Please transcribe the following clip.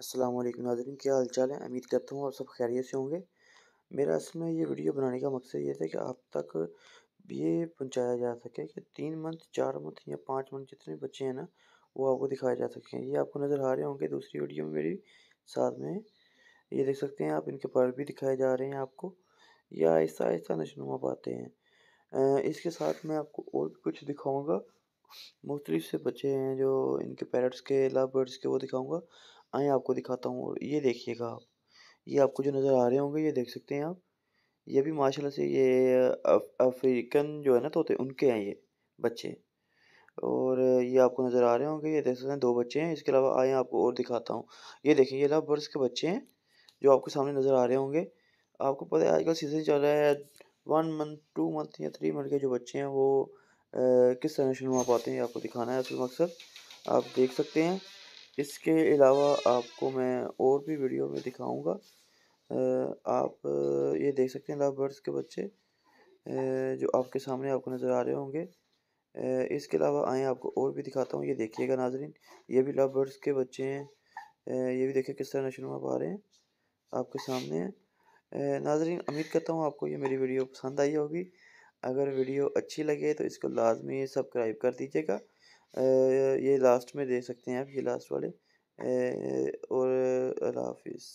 अस्सलाम वालेकुम नाजरीन क्या हाल चाल है उम्मीद करता हूँ आप सब खैरियत से होंगे मेरा इसमें ये वीडियो बनाने का मकसद ये था कि आप तक ये पहुँचाया जा सके कि तीन मंथ चार मंथ या पाँच मंथ जितने बच्चे हैं ना वो आपको दिखाए जा सके ये आपको नज़र आ रहे होंगे दूसरी वीडियो में मेरी साथ में ये देख सकते हैं आप इनके पर भी दिखाए जा रहे हैं आपको ये आहिस्ता आहिस्ता नशनुमा पाते हैं इसके साथ मैं आपको और भी कुछ दिखाऊँगा मुख्तलिफ से बच्चे हैं जो इनके पैरट्स के लव बर्ड्स के वो दिखाऊँगा आएँ आपको दिखाता हूँ और ये देखिएगा आप ये आपको जो नज़र आ रहे होंगे ये देख सकते हैं आप ये भी माशाल्लाह से ये अफ्रीकन जो है ना तोते उनके हैं ये बच्चे और ये आपको नज़र आ रहे होंगे ये देख सकते हैं दो बच्चे हैं इसके अलावा आए आपको और दिखाता हूँ ये देखिए ये लव बर्ड्स के बच्चे हैं जो आपके सामने नज़र आ रहे होंगे आपको पता है आजकल सीज़न चल रहा है वन मंथ टू मंथ या थ्री मंथ के जो बच्चे हैं वो आ, किस तरह शुरू हो पाते हैं आपको दिखाना है असल मकसद आप देख सकते हैं इसके अलावा आपको मैं और भी वीडियो में दिखाऊंगा आप ये देख सकते हैं लव बर्ड्स के बच्चे जो आपके सामने आपको नज़र आ रहे होंगे इसके अलावा आए आपको और भी दिखाता हूँ ये देखिएगा नाजरीन ये भी लव बर्ड्स के बच्चे हैं ये भी देखिए किस तरह नशनुमा पा रहे हैं आपके सामने हैं नाजरीन उम्मीद करता हूँ आपको ये मेरी वीडियो पसंद आई होगी अगर वीडियो अच्छी लगे तो इसको लाजमी सब्सक्राइब कर दीजिएगा ये लास्ट में दे सकते हैं आप ये लास्ट वाले और अल्लाह हाफिज़